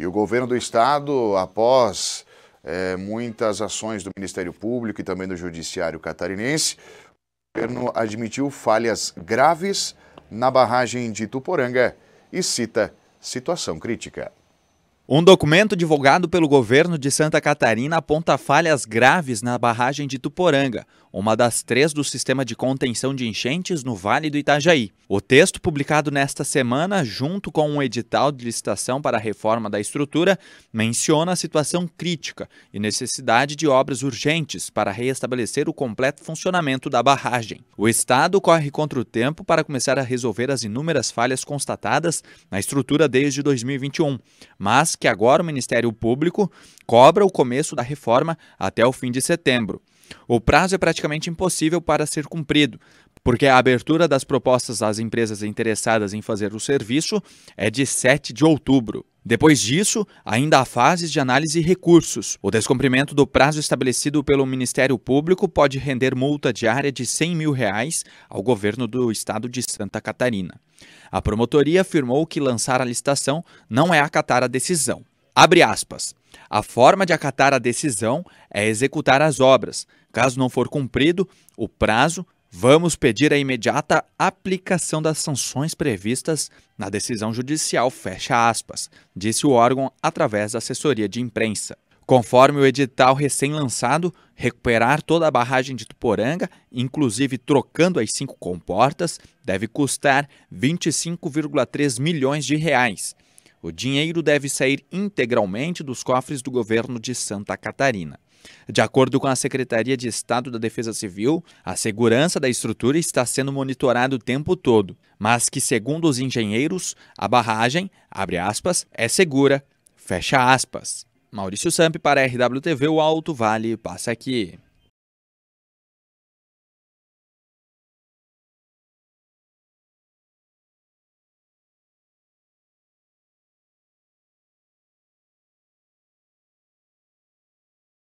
E o governo do estado, após é, muitas ações do Ministério Público e também do Judiciário Catarinense, o governo admitiu falhas graves na barragem de Tuporanga e cita situação crítica. Um documento divulgado pelo governo de Santa Catarina aponta falhas graves na barragem de Tuporanga, uma das três do sistema de contenção de enchentes no Vale do Itajaí. O texto, publicado nesta semana, junto com um edital de licitação para a reforma da estrutura, menciona a situação crítica e necessidade de obras urgentes para reestabelecer o completo funcionamento da barragem. O Estado corre contra o tempo para começar a resolver as inúmeras falhas constatadas na estrutura desde 2021, mas que agora o Ministério Público cobra o começo da reforma até o fim de setembro. O prazo é praticamente impossível para ser cumprido, porque a abertura das propostas às empresas interessadas em fazer o serviço é de 7 de outubro. Depois disso, ainda há fases de análise e recursos. O descumprimento do prazo estabelecido pelo Ministério Público pode render multa diária de 100 mil reais ao governo do estado de Santa Catarina. A promotoria afirmou que lançar a licitação não é acatar a decisão. Abre aspas. A forma de acatar a decisão é executar as obras. Caso não for cumprido, o prazo Vamos pedir a imediata aplicação das sanções previstas na decisão judicial, fecha aspas, disse o órgão através da assessoria de imprensa. Conforme o edital recém-lançado, recuperar toda a barragem de Tuporanga, inclusive trocando as cinco comportas, deve custar 25,3 milhões de reais. O dinheiro deve sair integralmente dos cofres do governo de Santa Catarina. De acordo com a Secretaria de Estado da Defesa Civil, a segurança da estrutura está sendo monitorada o tempo todo, mas que, segundo os engenheiros, a barragem, aspas, é segura, fecha aspas. Maurício Samp para a RWTV, o Alto Vale, passa aqui.